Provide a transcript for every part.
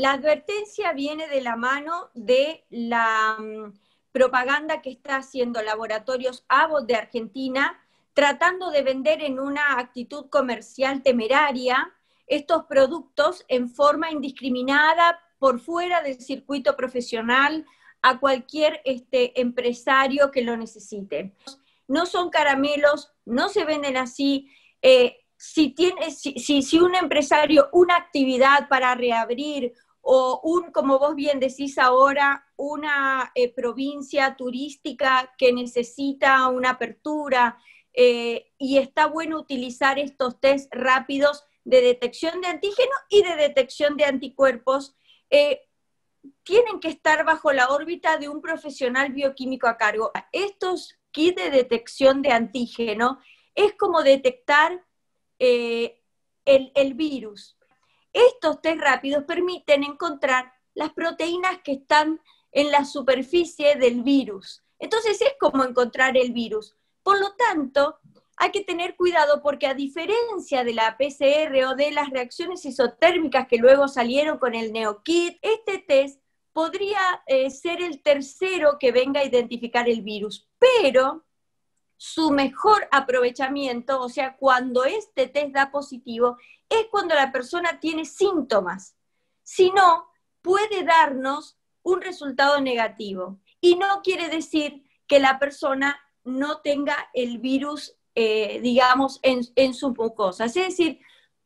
La advertencia viene de la mano de la mm, propaganda que está haciendo Laboratorios Abbott de Argentina, tratando de vender en una actitud comercial temeraria estos productos en forma indiscriminada por fuera del circuito profesional a cualquier este, empresario que lo necesite. No son caramelos, no se venden así. Eh, si, tiene, si, si un empresario, una actividad para reabrir o un, como vos bien decís ahora, una eh, provincia turística que necesita una apertura. Eh, y está bueno utilizar estos test rápidos de detección de antígeno y de detección de anticuerpos. Eh, tienen que estar bajo la órbita de un profesional bioquímico a cargo. Estos kits de detección de antígeno es como detectar el virus, estos test rápidos permiten encontrar las proteínas que están en la superficie del virus. Entonces es como encontrar el virus. Por lo tanto, hay que tener cuidado porque a diferencia de la PCR o de las reacciones isotérmicas que luego salieron con el NeoKit, este test podría eh, ser el tercero que venga a identificar el virus. Pero su mejor aprovechamiento, o sea, cuando este test da positivo, es cuando la persona tiene síntomas. Si no, puede darnos un resultado negativo. Y no quiere decir que la persona no tenga el virus, eh, digamos, en, su sus Es decir,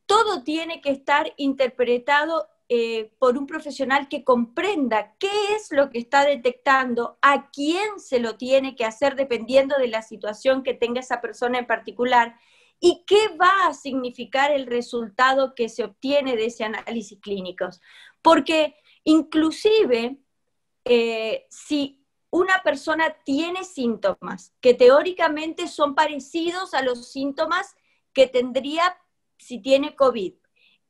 todo tiene que estar interpretado eh, por un profesional que comprenda qué es lo que está detectando, a quién se lo tiene que hacer dependiendo de la situación que tenga esa persona en particular y qué va a significar el resultado que se obtiene de ese análisis clínico. Porque inclusive eh, si una persona tiene síntomas que teóricamente son parecidos a los síntomas que tendría si tiene COVID,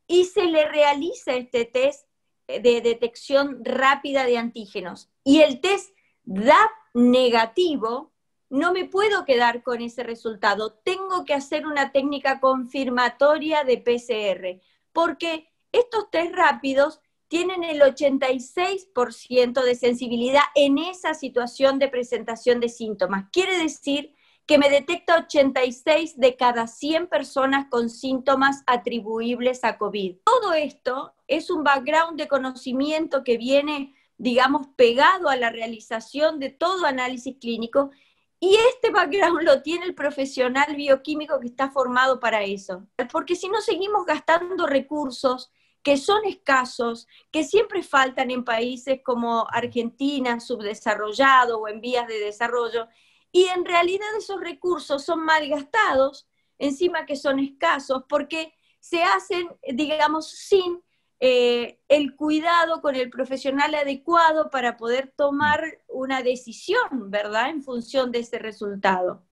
y se le realiza este test eh, de detección rápida de antígenos y el test da negativo, no me puedo quedar con ese resultado. Tengo que hacer una técnica confirmatoria de PCR, porque estos test rápidos tienen el 86% de sensibilidad en esa situación de presentación de síntomas. Quiere decir que me detecta 86 de cada 100 personas con síntomas atribuibles a COVID. Todo esto es un background de conocimiento que viene, digamos, pegado a la realización de todo análisis clínico y este background lo tiene el profesional bioquímico que está formado para eso. Porque si no seguimos gastando recursos que son escasos, que siempre faltan en países como Argentina, subdesarrollado o en vías de desarrollo, y en realidad esos recursos son mal gastados, encima que son escasos, porque se hacen, digamos, sin eh, el cuidado con el profesional adecuado para poder tomar mm. una decisión, ¿verdad?, en función de ese resultado.